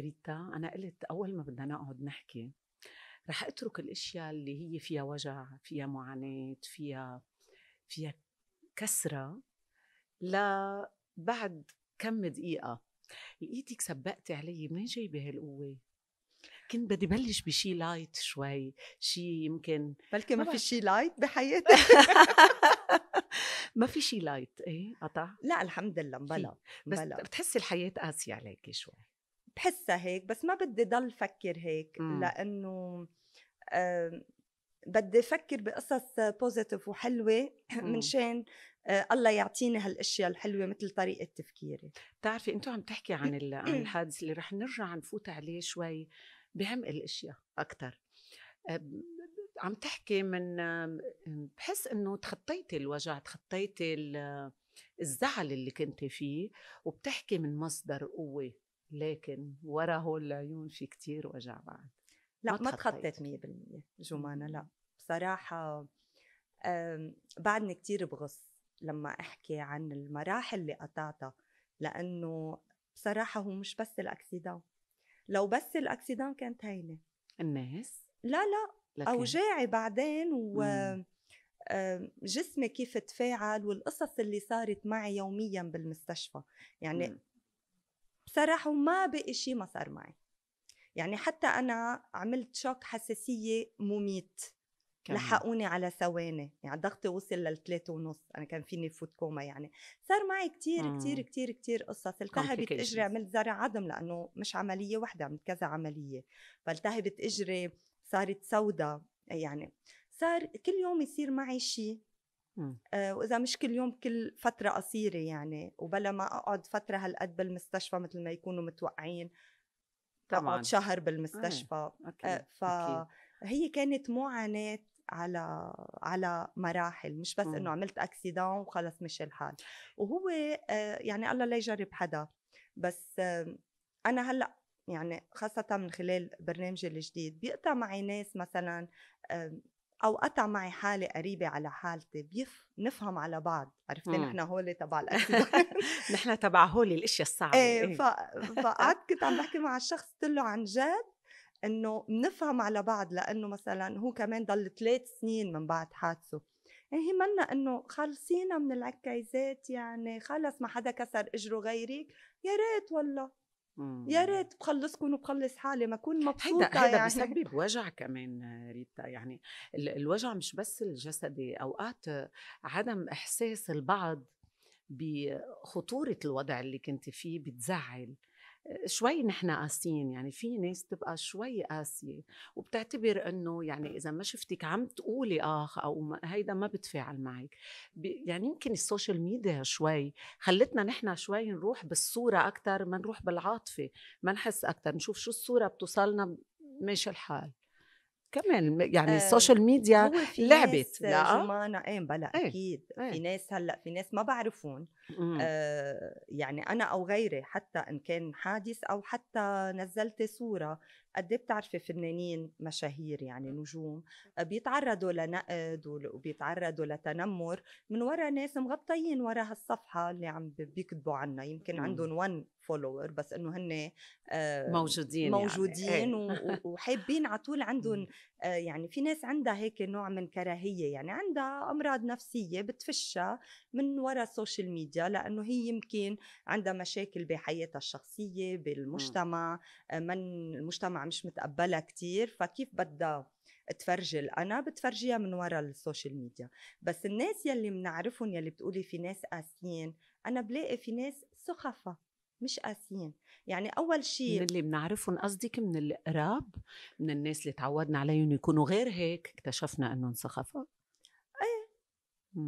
ريتا انا قلت اول ما بدنا نقعد نحكي رح اترك الاشياء اللي هي فيها وجع فيها معاناه فيها فيها كسره لبعد كم دقيقه لقيتك سبقتي علي منين جايبه هالقوه كنت بدي بلش بشي لايت شوي شي يمكن بلكي ما في شي لايت بحياتك ما في شي لايت ايه قطع لا الحمد لله بلا بس بتحسي الحياه قاسيه عليكي شوي بحسها هيك بس ما بدي ضل فكر هيك مم. لانه آه بدي افكر بقصص بوزيتيف وحلوه امم. منشان آه الله يعطيني هالاشياء الحلوه مثل طريقه تفكيري بتعرفي انتو عم تحكي عن عن الحادث اللي رح نرجع نفوت عليه شوي بعمق الاشياء اكثر آه، عم تحكي من بحس انه تخطيتي الوجع تخطيتي الزعل اللي كنت فيه وبتحكي من مصدر قوه لكن ورا هول العيون في كتير وجع بعد لا ما تخطيت 100% جمانة لا بصراحة بعدني كتير بغص لما أحكي عن المراحل اللي قطعتها لأنه بصراحة هو مش بس الأكسيدان لو بس الأكسيدان كانت هينة الناس؟ لا لا لكن... أوجاعي بعدين و جسمي كيف تفاعل والقصص اللي صارت معي يوميا بالمستشفى يعني مم. صراحه وما بقي شيء ما صار معي يعني حتى انا عملت شوك حساسيه مميت لحقوني على ثواني يعني ضغطي وصل للثلاثة ونص أنا كان فيني فوت كوما يعني صار معي كتير مم. آه. كتير كتير كتير قصص التهبت إجري عملت زرع عظم لأنه مش عملية واحدة عملت كذا عملية فالتهبت إجري صارت سوداء يعني صار كل يوم يصير معي شيء آه واذا مش كل يوم كل فتره قصيره يعني وبلا ما اقعد فتره هالقد بالمستشفى مثل ما يكونوا متوقعين طبعا اقعد شهر إيه، بالمستشفى آه. أوكي. آه فهي كانت معاناه على على مراحل مش بس انه عملت اكسيدان وخلص مشي الحال وهو آه، يعني الله لا يجرب حدا بس آه، انا هلا يعني خاصة من خلال برنامجي الجديد بيقطع معي ناس مثلا او قطع معي حاله قريبه على حالتي بيف نفهم على بعض عرفتي إمم. نحن هول تبع الاكسيدنت نحن تبع هول الاشياء الصعبه إيه،, ايه ف... فقعدت كنت عم بحكي مع الشخص قلت له عن جد انه بنفهم على بعض لانه مثلا هو كمان ضل ثلاث سنين من بعد حادثه يعني هي منا انه خالصينا من العكايزات يعني خلص ما حدا كسر اجره غيرك يا ريت والله يا إمم. ريت بخلصكم وبخلص حالي ما اكون مبسوطه هيدا هيدا يعني. بسبب وجع كمان ريتا يعني الوجع مش بس الجسدي اوقات عدم احساس البعض بخطوره الوضع اللي كنت فيه بتزعل شوي نحن قاسيين يعني في ناس تبقى شوي قاسيه وبتعتبر انه يعني اذا ما شفتك عم تقولي اخ او ما هيدا ما بتفاعل معك يعني يمكن السوشيال ميديا شوي خلتنا نحن شوي نروح بالصوره اكثر ما نروح بالعاطفه ما نحس اكثر نشوف شو الصوره بتوصلنا ماشي الحال كمان يعني آه، السوشيال ميديا لعبت لا آه. جمانة ايه بلا ايه. اكيد ايه. في ناس هلا في ناس ما بعرفون امم. آه يعني انا او غيري حتى ان كان حادث او حتى نزلت صوره قد إيه بتعرفي فنانين مشاهير يعني نجوم بيتعرضوا لنقد وبيتعرضوا لتنمر من ورا ناس مغطيين ورا هالصفحه اللي عم بيكتبوا عنا يمكن امم. عندهم 1 فولور بس انه هن موجودين آه، موجودين يعني. إيه. وحابين على طول عندهم امم. آه، يعني في ناس عندها هيك نوع من كراهيه يعني عندها امراض نفسيه بتفشها من وراء السوشيال ميديا لانه هي يمكن عندها مشاكل بحياتها الشخصيه بالمجتمع آه، من المجتمع مش متقبلها كتير فكيف بدها تفرجي الانا بتفرجيها من وراء السوشيال ميديا بس الناس يلي منعرفهم يلي بتقولي في ناس قاسيين انا بلاقي في ناس سخفة مش قاسيين يعني اول شيء من اللي بنعرفهم قصدك من القراب من الناس اللي تعودنا عليهم يكونوا غير هيك اكتشفنا انهم سخفاء ايه